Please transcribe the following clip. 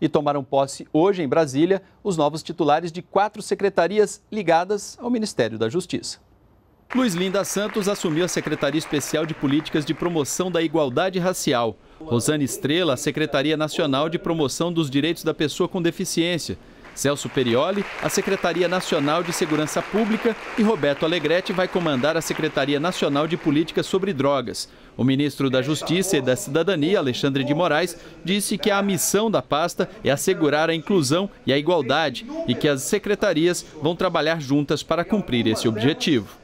e tomaram posse hoje em Brasília os novos titulares de quatro secretarias ligadas ao Ministério da Justiça. Luiz Linda Santos assumiu a Secretaria Especial de Políticas de Promoção da Igualdade Racial. Rosane Estrela, a Secretaria Nacional de Promoção dos Direitos da Pessoa com Deficiência. Celso Perioli, a Secretaria Nacional de Segurança Pública e Roberto Alegretti vai comandar a Secretaria Nacional de Política sobre Drogas. O ministro da Justiça e da Cidadania, Alexandre de Moraes, disse que a missão da pasta é assegurar a inclusão e a igualdade e que as secretarias vão trabalhar juntas para cumprir esse objetivo.